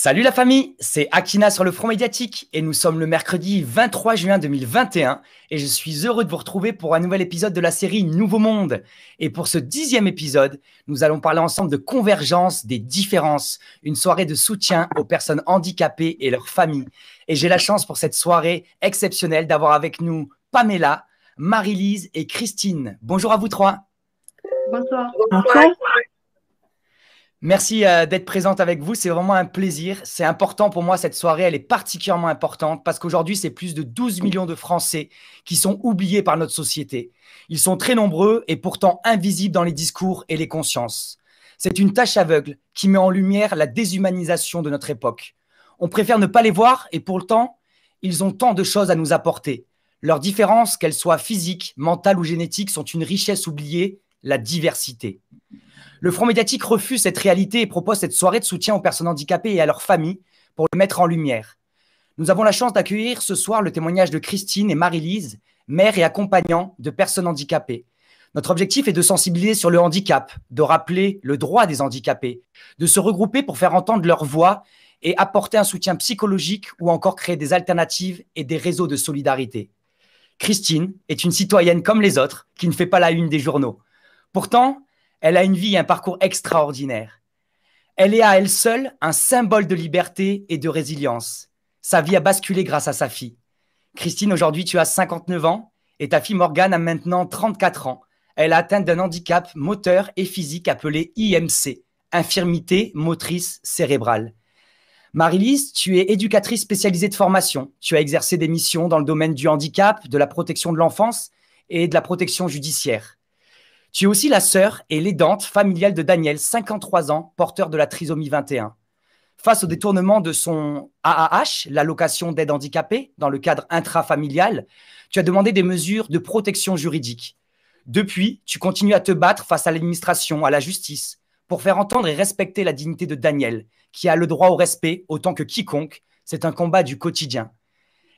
Salut la famille, c'est Akina sur le front médiatique et nous sommes le mercredi 23 juin 2021 et je suis heureux de vous retrouver pour un nouvel épisode de la série Nouveau Monde. Et pour ce dixième épisode, nous allons parler ensemble de convergence des différences, une soirée de soutien aux personnes handicapées et leurs familles. Et j'ai la chance pour cette soirée exceptionnelle d'avoir avec nous Pamela, Marie-Lise et Christine. Bonjour à vous trois. Bonsoir. Bonsoir. Merci euh, d'être présente avec vous. C'est vraiment un plaisir. C'est important pour moi. Cette soirée, elle est particulièrement importante parce qu'aujourd'hui, c'est plus de 12 millions de Français qui sont oubliés par notre société. Ils sont très nombreux et pourtant invisibles dans les discours et les consciences. C'est une tâche aveugle qui met en lumière la déshumanisation de notre époque. On préfère ne pas les voir et pourtant, ils ont tant de choses à nous apporter. Leurs différences, qu'elles soient physiques, mentales ou génétiques, sont une richesse oubliée, la diversité. Le Front médiatique refuse cette réalité et propose cette soirée de soutien aux personnes handicapées et à leurs familles pour le mettre en lumière. Nous avons la chance d'accueillir ce soir le témoignage de Christine et Marie-Lise, mères et accompagnants de personnes handicapées. Notre objectif est de sensibiliser sur le handicap, de rappeler le droit des handicapés, de se regrouper pour faire entendre leur voix et apporter un soutien psychologique ou encore créer des alternatives et des réseaux de solidarité. Christine est une citoyenne comme les autres qui ne fait pas la une des journaux. Pourtant, elle a une vie et un parcours extraordinaire. Elle est à elle seule un symbole de liberté et de résilience. Sa vie a basculé grâce à sa fille. Christine, aujourd'hui, tu as 59 ans et ta fille Morgane a maintenant 34 ans. Elle a atteint d'un handicap moteur et physique appelé IMC, infirmité motrice cérébrale. Marie-Lise, tu es éducatrice spécialisée de formation. Tu as exercé des missions dans le domaine du handicap, de la protection de l'enfance et de la protection judiciaire. Tu es aussi la sœur et l'aidante familiale de Daniel, 53 ans, porteur de la trisomie 21. Face au détournement de son AAH, l'allocation d'aide handicapée, dans le cadre intrafamilial, tu as demandé des mesures de protection juridique. Depuis, tu continues à te battre face à l'administration, à la justice, pour faire entendre et respecter la dignité de Daniel, qui a le droit au respect autant que quiconque. C'est un combat du quotidien.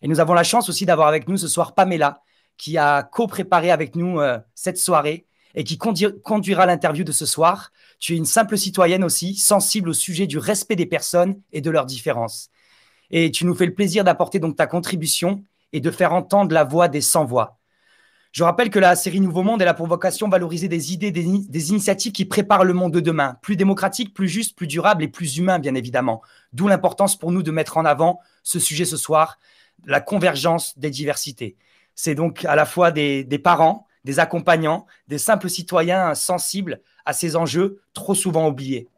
Et nous avons la chance aussi d'avoir avec nous ce soir Pamela, qui a co-préparé avec nous euh, cette soirée et qui conduira l'interview de ce soir. Tu es une simple citoyenne aussi, sensible au sujet du respect des personnes et de leurs différences. Et tu nous fais le plaisir d'apporter donc ta contribution et de faire entendre la voix des sans-voix. Je rappelle que la série Nouveau Monde, est la pour vocation valoriser des idées, des, initiatives qui préparent le monde de demain, plus démocratique, plus juste, plus durable et plus humain, bien évidemment. D'où l'importance pour nous de mettre en avant ce sujet ce soir, la convergence des diversités. C'est donc à la fois des parents, des accompagnants, des simples citoyens sensibles à ces enjeux trop souvent oubliés.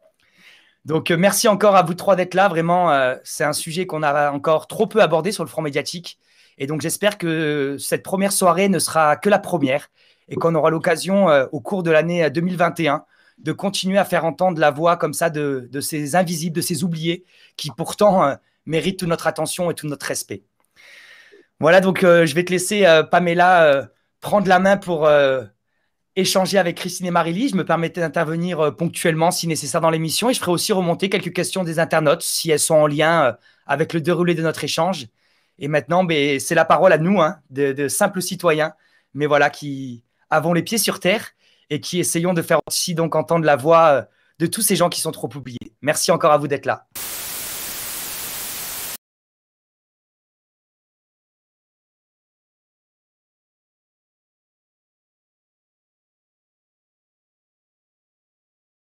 Donc euh, merci encore à vous trois d'être là. Vraiment, euh, c'est un sujet qu'on a encore trop peu abordé sur le front médiatique. Et donc j'espère que cette première soirée ne sera que la première et qu'on aura l'occasion euh, au cours de l'année 2021 de continuer à faire entendre la voix comme ça de, ces invisibles, de ces oubliés qui pourtant méritent toute notre attention et tout notre respect. Voilà, donc je vais te laisser, Pamela, prendre la main pour euh, échanger avec Christine et marie Je me permettais d'intervenir euh, ponctuellement si nécessaire dans l'émission et je ferai aussi remonter quelques questions des internautes si elles sont en lien euh, avec le déroulé de notre échange. Et maintenant, ben, c'est la parole à nous, hein, de, de, simples citoyens, mais voilà, qui avons les pieds sur terre et qui essayons de faire aussi donc entendre la voix de tous ces gens qui sont trop oubliés. Merci encore à vous d'être là.